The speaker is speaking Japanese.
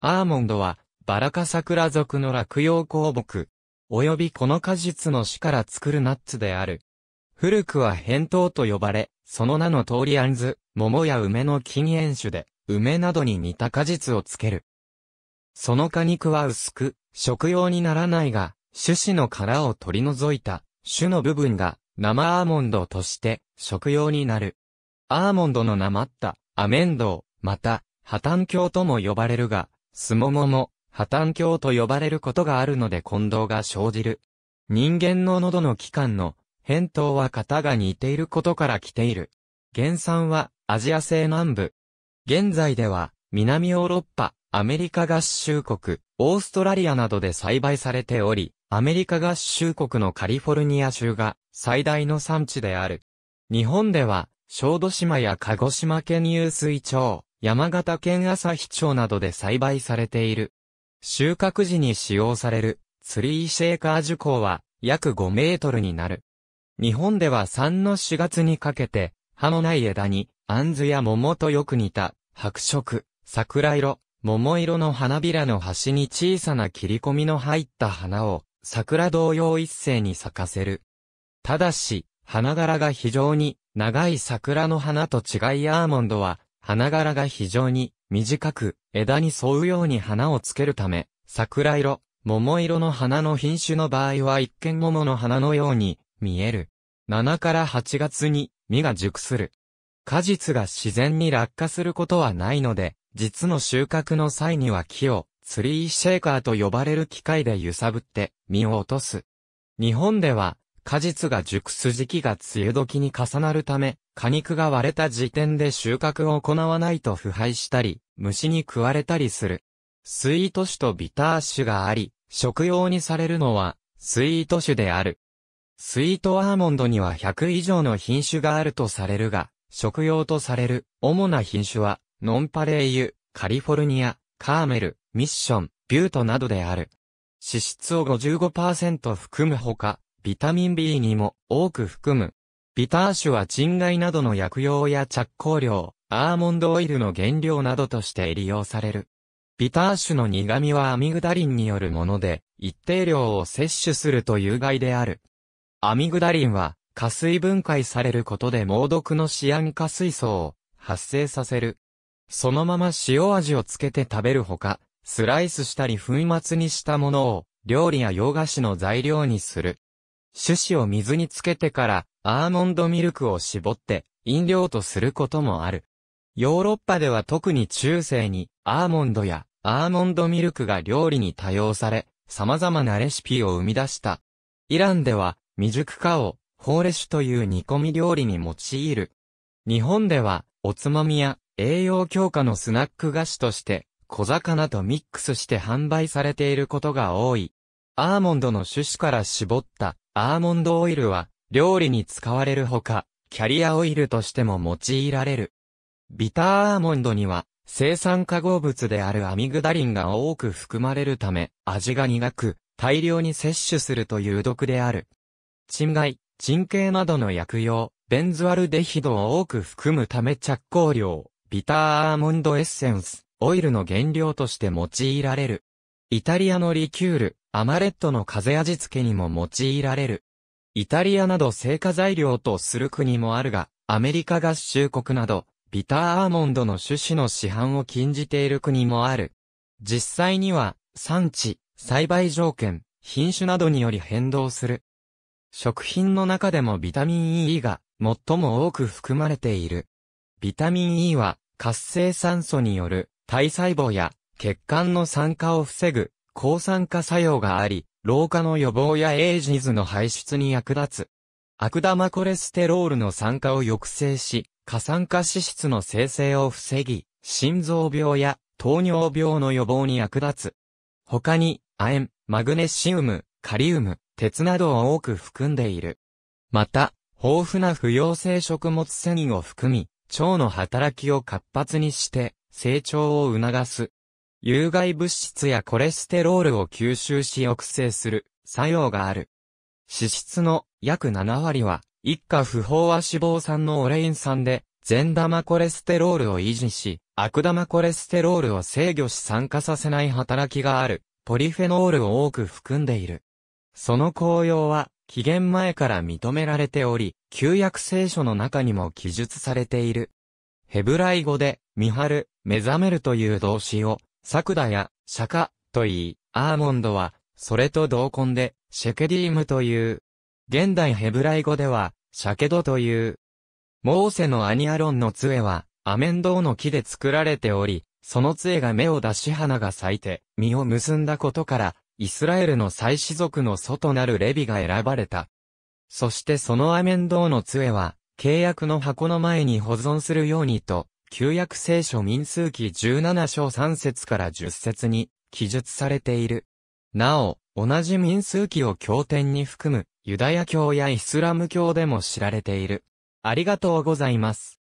アーモンドは、バラカ桜属の落葉鉱木、及びこの果実の死から作るナッツである。古くは扁桃と呼ばれ、その名の通りあん桃や梅の禁煙種で、梅などに似た果実をつける。その果肉は薄く、食用にならないが、種子の殻を取り除いた、種の部分が、生アーモンドとして食用になる。アーモンドのなまった、アメンドを、また、破綻鏡とも呼ばれるが、すももも、破綻鏡と呼ばれることがあるので混同が生じる。人間の喉の器官の、扁桃は型が似ていることから来ている。原産は、アジア西南部。現在では、南ヨーロッパ、アメリカ合衆国、オーストラリアなどで栽培されており、アメリカ合衆国のカリフォルニア州が最大の産地である。日本では、小豆島や鹿児島県有水町、山形県日町などで栽培されている。収穫時に使用されるツリーシェーカー樹高は約5メートルになる。日本では3の4月にかけて、葉のない枝に、杏ズや桃とよく似た、白色、桜色、桃色の花びらの端に小さな切り込みの入った花を、桜同様一斉に咲かせる。ただし、花柄が非常に長い桜の花と違いアーモンドは花柄が非常に短く枝に沿うように花をつけるため、桜色、桃色の花の品種の場合は一見桃の花のように見える。7から8月に実が熟する。果実が自然に落下することはないので、実の収穫の際には木をツリーシェーカーと呼ばれる機械で揺さぶって実を落とす。日本では果実が熟す時期が梅雨時に重なるため、果肉が割れた時点で収穫を行わないと腐敗したり、虫に食われたりする。スイート種とビター種があり、食用にされるのは、スイート種である。スイートアーモンドには100以上の品種があるとされるが、食用とされる主な品種は、ノンパレーユ、カリフォルニア、カーメル、ミッション、ビュートなどである。脂質を55%含むほか、ビタミン B にも多く含む。ビター酒は賃貝などの薬用や着工料、アーモンドオイルの原料などとして利用される。ビター酒の苦味はアミグダリンによるもので、一定量を摂取すると有害である。アミグダリンは、加水分解されることで猛毒のシアン化水素を発生させる。そのまま塩味をつけて食べるほか、スライスしたり粉末にしたものを、料理や洋菓子の材料にする。種子を水につけてから、アーモンドミルクを絞って飲料とすることもある。ヨーロッパでは特に中世にアーモンドやアーモンドミルクが料理に多用され、様々なレシピを生み出した。イランでは未熟化をホーレシュという煮込み料理に用いる。日本ではおつまみや栄養強化のスナック菓子として小魚とミックスして販売されていることが多い。アーモンドの種子から絞ったアーモンドオイルは料理に使われるほか、キャリアオイルとしても用いられる。ビターアーモンドには、生産化合物であるアミグダリンが多く含まれるため、味が苦く、大量に摂取すると有毒である。沈害、沈形などの薬用、ベンズアルデヒドを多く含むため着工量、ビターアーモンドエッセンス、オイルの原料として用いられる。イタリアのリキュール、アマレットの風味付けにも用いられる。イタリアなど成果材料とする国もあるが、アメリカ合衆国など、ビターアーモンドの種子の市販を禁じている国もある。実際には、産地、栽培条件、品種などにより変動する。食品の中でもビタミン E が最も多く含まれている。ビタミン E は活性酸素による体細胞や血管の酸化を防ぐ抗酸化作用があり、老化の予防やエイジーズの排出に役立つ。悪玉コレステロールの酸化を抑制し、過酸化脂質の生成を防ぎ、心臓病や糖尿病の予防に役立つ。他に、亜鉛、マグネシウム、カリウム、鉄などを多く含んでいる。また、豊富な不溶性食物繊維を含み、腸の働きを活発にして、成長を促す。有害物質やコレステロールを吸収し抑制する作用がある。脂質の約7割は、一家不飽和脂肪酸のオレイン酸で、善玉コレステロールを維持し、悪玉コレステロールを制御し酸化させない働きがある、ポリフェノールを多く含んでいる。その効用は、期限前から認められており、旧約聖書の中にも記述されている。ヘブライ語で、見張る、目覚めるという動詞を、サクダやシャカと言い、アーモンドは、それと同根で、シェケディームという。現代ヘブライ語では、シャケドという。モーセのアニアロンの杖は、アメンドウの木で作られており、その杖が芽を出し花が咲いて、実を結んだことから、イスラエルの祭祀族の祖となるレビが選ばれた。そしてそのアメンドウの杖は、契約の箱の前に保存するようにと、旧約聖書民数記17章3節から10節に記述されている。なお、同じ民数記を経典に含むユダヤ教やイスラム教でも知られている。ありがとうございます。